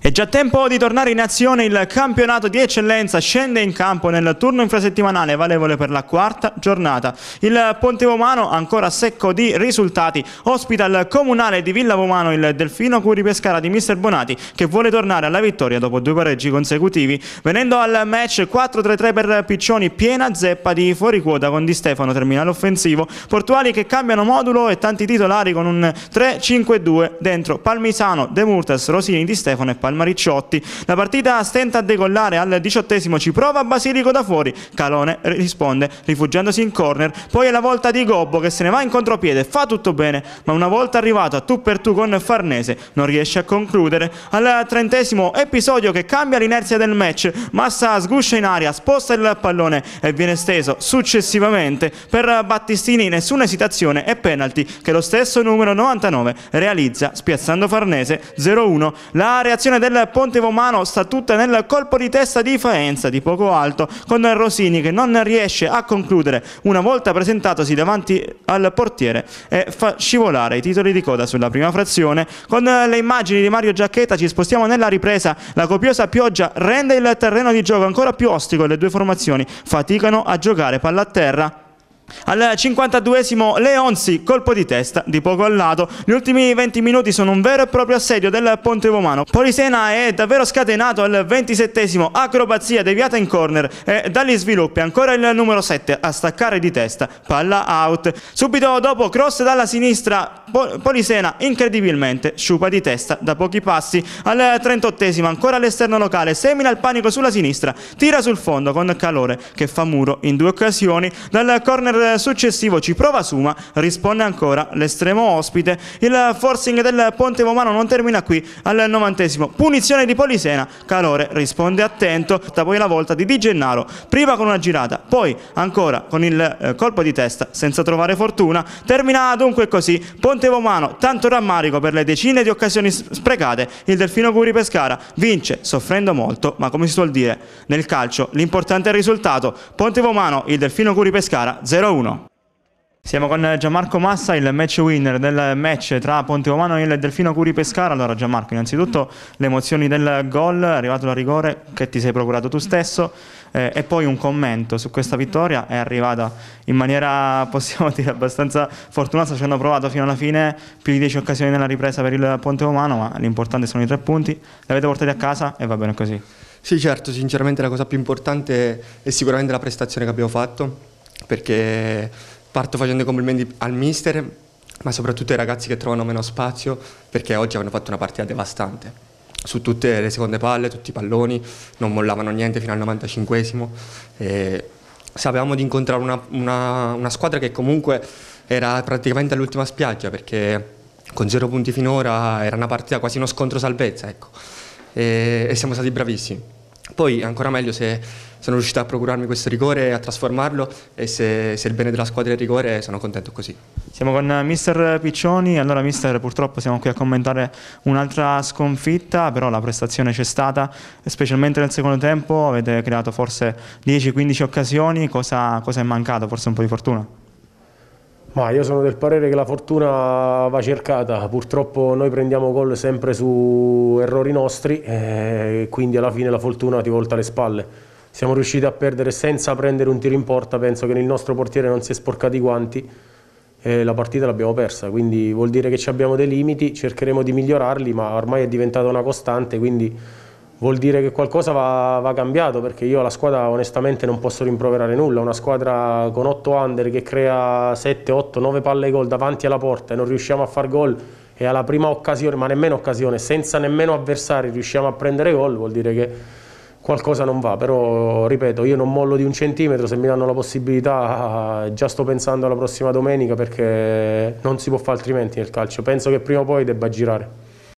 È già tempo di tornare in azione, il campionato di eccellenza scende in campo nel turno infrasettimanale valevole per la quarta giornata. Il Ponte Vomano, ancora secco di risultati, ospita il comunale di Villa Vomano il Delfino Curi Pescara di Mister Bonati che vuole tornare alla vittoria dopo due pareggi consecutivi. Venendo al match 4-3-3 per Piccioni, piena zeppa di fuoriquota con Di Stefano, terminale offensivo, portuali che cambiano modulo e tanti titolari con un 3-5-2 dentro Palmisano, De Murtas, Rosini, Di Stefano Simone e Palmaricciotti. La partita stenta a decollare al diciottesimo, ci prova Basilico da fuori, Calone risponde rifugiandosi in corner, poi è la volta di Gobbo che se ne va in contropiede, fa tutto bene, ma una volta arrivato a tu per tu con Farnese non riesce a concludere. Al trentesimo episodio che cambia l'inerzia del match, Massa sguscia in aria, sposta il pallone e viene steso successivamente per Battistini, nessuna esitazione e penalty che lo stesso numero 99 realizza spiazzando Farnese 0-1. La reazione creazione del Ponte Vomano sta tutta nel colpo di testa di Faenza di poco alto con Rosini che non riesce a concludere una volta presentatosi davanti al portiere e fa scivolare i titoli di coda sulla prima frazione. Con le immagini di Mario Giacchetta ci spostiamo nella ripresa, la copiosa pioggia rende il terreno di gioco ancora più ostico e le due formazioni faticano a giocare palla a terra. Al 52esimo Leonzi, colpo di testa di poco al lato. Gli ultimi 20 minuti sono un vero e proprio assedio del Ponte Vomano. Polisena è davvero scatenato al 27esimo, acrobazia deviata in corner e dagli sviluppi ancora il numero 7 a staccare di testa, palla out. Subito dopo cross dalla sinistra, Polisena incredibilmente sciupa di testa da pochi passi al 38esimo ancora all'esterno locale semina il panico sulla sinistra tira sul fondo con calore che fa muro in due occasioni dal corner successivo ci prova Suma risponde ancora l'estremo ospite il forcing del Ponte Vomano non termina qui al 90esimo punizione di Polisena calore risponde attento da poi la volta di Di Gennaro prima con una girata poi ancora con il eh, colpo di testa senza trovare fortuna termina dunque così Ponte contevo mano, tanto rammarico per le decine di occasioni sprecate, il Delfino Curi Pescara vince, soffrendo molto, ma come si suol dire, nel calcio l'importante è il risultato. Pontevo mano, il Delfino Curi Pescara 0-1. Siamo con Gianmarco Massa, il match winner del match tra Ponte Romano e il Delfino Curi Pescara. Allora Gianmarco, innanzitutto le emozioni del gol, arrivato da rigore che ti sei procurato tu stesso eh, e poi un commento su questa vittoria è arrivata in maniera, possiamo dire, abbastanza fortunata, ci hanno provato fino alla fine più di 10 occasioni nella ripresa per il Ponte Romano, ma l'importante sono i tre punti, li avete portati a casa e va bene così. Sì certo, sinceramente la cosa più importante è sicuramente la prestazione che abbiamo fatto perché Parto facendo i complimenti al mister, ma soprattutto ai ragazzi che trovano meno spazio, perché oggi hanno fatto una partita devastante. Su tutte le seconde palle, tutti i palloni, non mollavano niente fino al 95esimo. E sapevamo di incontrare una, una, una squadra che comunque era praticamente all'ultima spiaggia, perché con zero punti finora era una partita quasi uno scontro salvezza, ecco. e, e siamo stati bravissimi. Poi ancora meglio se sono riuscito a procurarmi questo rigore e a trasformarlo e se, se il bene della squadra è il rigore sono contento così. Siamo con eh, mister Piccioni, allora mister purtroppo siamo qui a commentare un'altra sconfitta, però la prestazione c'è stata, specialmente nel secondo tempo avete creato forse 10-15 occasioni, cosa, cosa è mancato? Forse un po' di fortuna? Ma io sono del parere che la fortuna va cercata, purtroppo noi prendiamo gol sempre su errori nostri eh, e quindi alla fine la fortuna ti volta le spalle siamo riusciti a perdere senza prendere un tiro in porta, penso che il nostro portiere non si è sporcato i guanti e la partita l'abbiamo persa, quindi vuol dire che abbiamo dei limiti, cercheremo di migliorarli, ma ormai è diventata una costante, quindi vuol dire che qualcosa va, va cambiato, perché io alla squadra onestamente non posso rimproverare nulla, una squadra con 8 under che crea 7, 8, 9 palle gol davanti alla porta e non riusciamo a far gol e alla prima occasione, ma nemmeno occasione, senza nemmeno avversari riusciamo a prendere gol, vuol dire che qualcosa non va, però ripeto, io non mollo di un centimetro, se mi danno la possibilità già sto pensando alla prossima domenica perché non si può fare altrimenti nel calcio, penso che prima o poi debba girare.